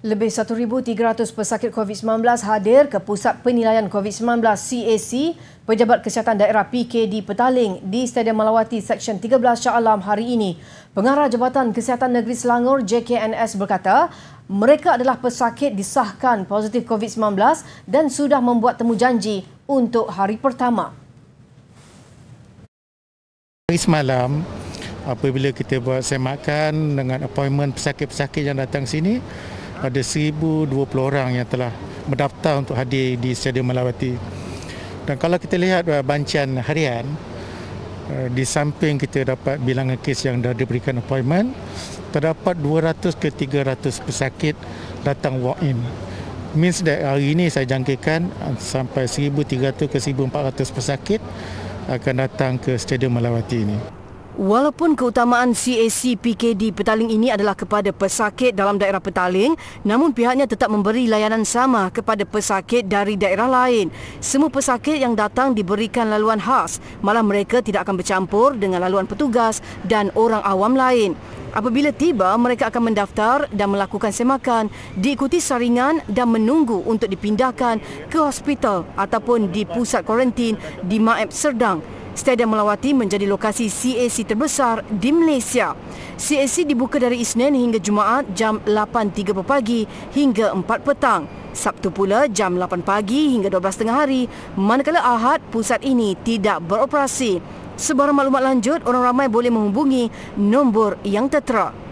Lebih 1,300 pesakit COVID-19 hadir ke Pusat Penilaian COVID-19 CAC Pejabat Kesihatan Daerah PKD Petaling di Stadium Malawati Seksyen 13 Shah Alam hari ini. Pengarah Jabatan Kesihatan Negeri Selangor JKNS berkata mereka adalah pesakit disahkan positif COVID-19 dan sudah membuat temu janji untuk hari pertama. Hari semalam, apabila kita buat semakan dengan appointment pesakit-pesakit yang datang sini, ada 1,020 orang yang telah mendaftar untuk hadir di Stadium Melawati. Dan kalau kita lihat uh, bancian harian, uh, di samping kita dapat bilangan kes yang dah diberikan appointment, terdapat 200 ke 300 pesakit datang walk-in. Means that hari ini saya jangkakan uh, sampai 1,300 ke 1,400 pesakit akan datang ke Stadium Melawati ini. Walaupun keutamaan CAC PKD Petaling ini adalah kepada pesakit dalam daerah Petaling, namun pihaknya tetap memberi layanan sama kepada pesakit dari daerah lain. Semua pesakit yang datang diberikan laluan khas, malah mereka tidak akan bercampur dengan laluan petugas dan orang awam lain. Apabila tiba, mereka akan mendaftar dan melakukan semakan, diikuti saringan dan menunggu untuk dipindahkan ke hospital ataupun di pusat karantin di Maep Serdang. Stadium Melawati menjadi lokasi CAC terbesar di Malaysia. CAC dibuka dari Isnin hingga Jumaat jam 8.30 pagi hingga 4 petang. Sabtu pula jam 8 pagi hingga 12.30 hari, manakala Ahad pusat ini tidak beroperasi. Sebarang maklumat lanjut, orang ramai boleh menghubungi nombor yang tertera.